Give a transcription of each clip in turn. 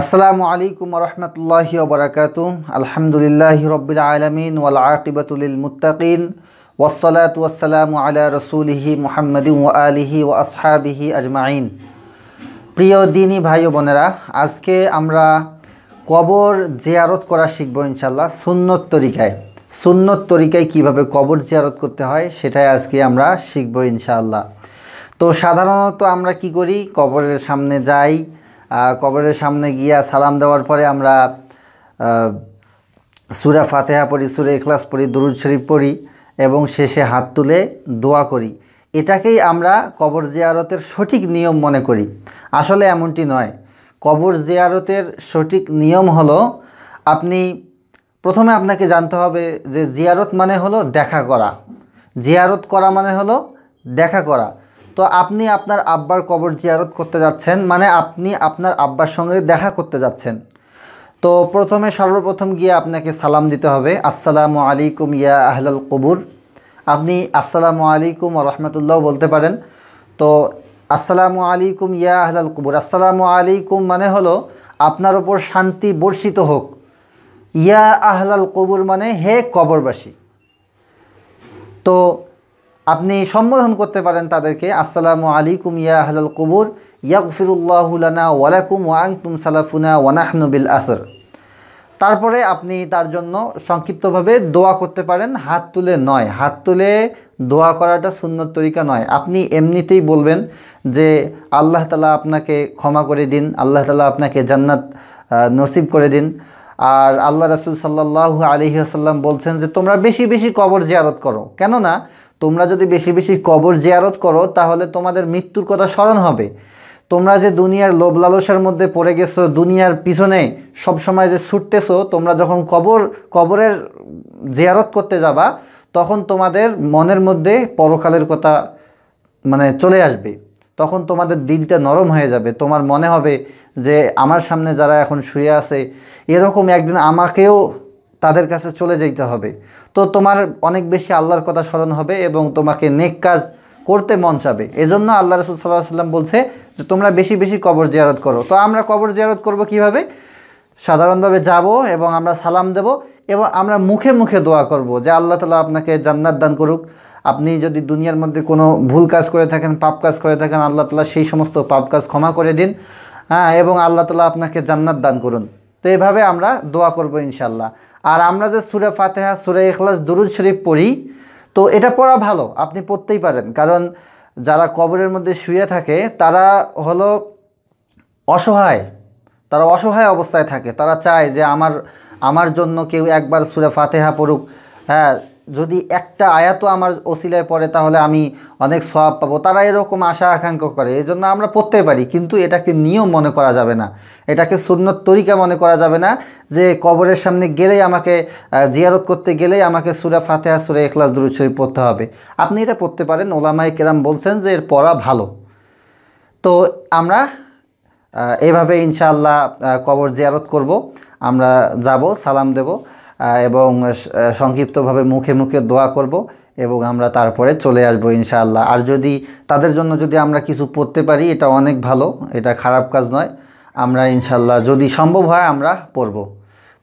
আসসালামু আলাইকুম রহমতুল্লাহি ওবরাকাতু আলহামদুলিল্লাহি রবিল আলমিন ওয়াল আকিবাতুলিল মুতাকিন ওসলাত ওয়াসালামু আলা রসুলিহি মোহাম্মদি ও আলিহি ও আসহাবিহি আজমাইন প্রিয় দিনী ভাই ও বোনেরা আজকে আমরা কবর জিয়ারত করা শিখব ইনশাল্লাহ সুন্নত তরিকায় সুন্নত তরিকায় কিভাবে কবর জিয়ারত করতে হয় সেটাই আজকে আমরা শিখব ইনশাআল্লাহ তো সাধারণত আমরা কি করি কবরের সামনে যাই কবরের সামনে গিয়া সালাম দেওয়ার পরে আমরা সুরা ফাতেহা পড়ি সুরে এখলাস পড়ি দুরুদ শরীফ পড়ি এবং শেষে হাত তুলে দোয়া করি এটাকেই আমরা কবর জিয়ারতের সঠিক নিয়ম মনে করি আসলে এমনটি নয় কবর জিয়ারতের সঠিক নিয়ম হলো আপনি প্রথমে আপনাকে জানতে হবে যে জিয়ারত মানে হলো দেখা করা জিয়ারত করা মানে হলো দেখা করা তো আপনি আপনার আব্বার কবর জিয়ারত করতে যাচ্ছেন মানে আপনি আপনার আব্বার সঙ্গে দেখা করতে যাচ্ছেন তো প্রথমে সর্বপ্রথম গিয়ে আপনাকে সালাম দিতে হবে আসসালামু আলাইকুম ইয়া আহলাল কবুর আপনি আসসালামু আলাইকুম রহমতুল্লাহ বলতে পারেন তো আসসালামু আলাইকুম ইয়া আহলাল কবুর আসসালামু আলাইকুম মানে হলো আপনার ওপর শান্তি বর্ষিত হোক ইয়া আহলাল কবুর মানে হে কবরবাসী তো আপনি সম্বোধন করতে পারেন তাদেরকে আসসালামু আলাইকুম ইয়া আহলাল কবুর ইয়াকফিরুল্লাহুলানা ওয়ালাকুম ওয়াংতুম সালাফুনা ওয়ানাহনুবিল আসর তারপরে আপনি তার জন্য সংক্ষিপ্তভাবে দোয়া করতে পারেন হাত তুলে নয় হাত তুলে দোয়া করাটা সুন্নত তরিকা নয় আপনি এমনিতেই বলবেন যে আল্লাহ তালা আপনাকে ক্ষমা করে দিন আল্লাহ তালা আপনাকে জান্নাত নসিব করে দিন আর আল্লাহ রাসুল সাল্লাহ আলহিহাসাল্লাম বলছেন যে তোমরা বেশি বেশি কবর জিয়ারত করো কেননা তোমরা যদি বেশি বেশি কবর জিয়ারত করো তাহলে তোমাদের মৃত্যুর কথা স্মরণ হবে তোমরা যে দুনিয়ার লোভ লালসার মধ্যে পড়ে গেছো দুনিয়ার পিছনে সব সময় যে ছুটতেছো তোমরা যখন কবর কবরের জিয়ারত করতে যাবা তখন তোমাদের মনের মধ্যে পরকালের কথা মানে চলে আসবে তখন তোমাদের দিলটা নরম হয়ে যাবে তোমার মনে হবে যে আমার সামনে যারা এখন শুয়ে আছে এরকম একদিন আমাকেও তাদের কাছে চলে যেতে হবে তো তোমার অনেক বেশি আল্লাহর কথা স্মরণ হবে এবং তোমাকে নেক কাজ করতে মন চাবে এজন্য আল্লাহ রসুল সাল্লাহ সাল্লাম বলছে যে তোমরা বেশি বেশি কবর জিয়ারত করো তো আমরা কবর জিয়ারত করব কিভাবে সাধারণভাবে যাব এবং আমরা সালাম দেব এবং আমরা মুখে মুখে দোয়া করব যে আল্লাহ তালা আপনাকে জান্নাত দান করুক আপনি যদি দুনিয়ার মধ্যে কোনো ভুল কাজ করে থাকেন পাপ কাজ করে থাকেন আল্লাহ তালা সেই সমস্ত পাপ কাজ ক্ষমা করে দিন হ্যাঁ এবং আল্লাহ তালা আপনাকে জান্নাত দান করুন তো এভাবে আমরা দোয়া করব ইনশাল্লাহ আর আমরা যে সুরে ফাতেহা সুরে এখলাস দুরুদ শরীফ পড়ি তো এটা পড়া ভালো আপনি পড়তেই পারেন কারণ যারা কবরের মধ্যে শুয়ে থাকে তারা হলো অসহায় তারা অসহায় অবস্থায় থাকে তারা চায় যে আমার আমার জন্য কেউ একবার সুরে ফাতেহা পড়ুক হ্যাঁ যদি একটা আয়াতও আমার ওসিলায় পড়ে তাহলে আমি অনেক সব পাবো তারা এরকম আশা আকাঙ্ক্ষা করে এই জন্য আমরা পড়তে পারি কিন্তু এটাকে নিয়ম মনে করা যাবে না এটাকে সুন্নত তরিকা মনে করা যাবে না যে কবরের সামনে গেলেই আমাকে জিয়ারত করতে গেলেই আমাকে সুরা ফাতেহা সুরা এখলাস ছড়ি পড়তে হবে আপনি এটা পড়তে পারেন ওলামায় কেরাম বলছেন যে এর পড়া ভালো তো আমরা এভাবে ইনশাআল্লাহ কবর জিয়ারত করব আমরা যাব সালাম দেব এবং সংক্ষিপ্তভাবে মুখে মুখে দোয়া করব এবং আমরা তারপরে চলে আসব ইনশাআল্লাহ আর যদি তাদের জন্য যদি আমরা কিছু পড়তে পারি এটা অনেক ভালো এটা খারাপ কাজ নয় আমরা ইনশাল্লাহ যদি সম্ভব হয় আমরা পড়ব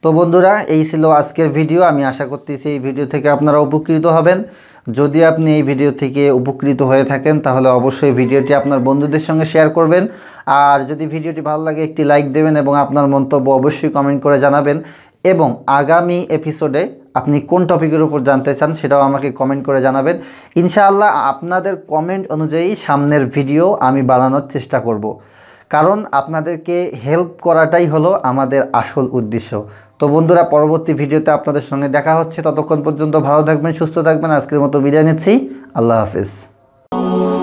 তো বন্ধুরা এই ছিল আজকের ভিডিও আমি আশা করতেছি এই ভিডিও থেকে আপনারা উপকৃত হবেন যদি আপনি এই ভিডিও থেকে উপকৃত হয়ে থাকেন তাহলে অবশ্যই ভিডিওটি আপনার বন্ধুদের সঙ্গে শেয়ার করবেন আর যদি ভিডিওটি ভালো লাগে একটি লাইক দেবেন এবং আপনার মন্তব্য অবশ্যই কমেন্ট করে জানাবেন এবং আগামী এপিসোডে আপনি কোন টপিকের উপর জানতে চান সেটাও আমাকে কমেন্ট করে জানাবেন ইনশাআল্লাহ আপনাদের কমেন্ট অনুযায়ী সামনের ভিডিও আমি বানানোর চেষ্টা করব। কারণ আপনাদেরকে হেল্প করাটাই হলো আমাদের আসল উদ্দেশ্য তো বন্ধুরা পরবর্তী ভিডিওতে আপনাদের সঙ্গে দেখা হচ্ছে ততক্ষণ পর্যন্ত ভালো থাকবেন সুস্থ থাকবেন আজকের মতো বিদায় নিচ্ছি আল্লাহ হাফিজ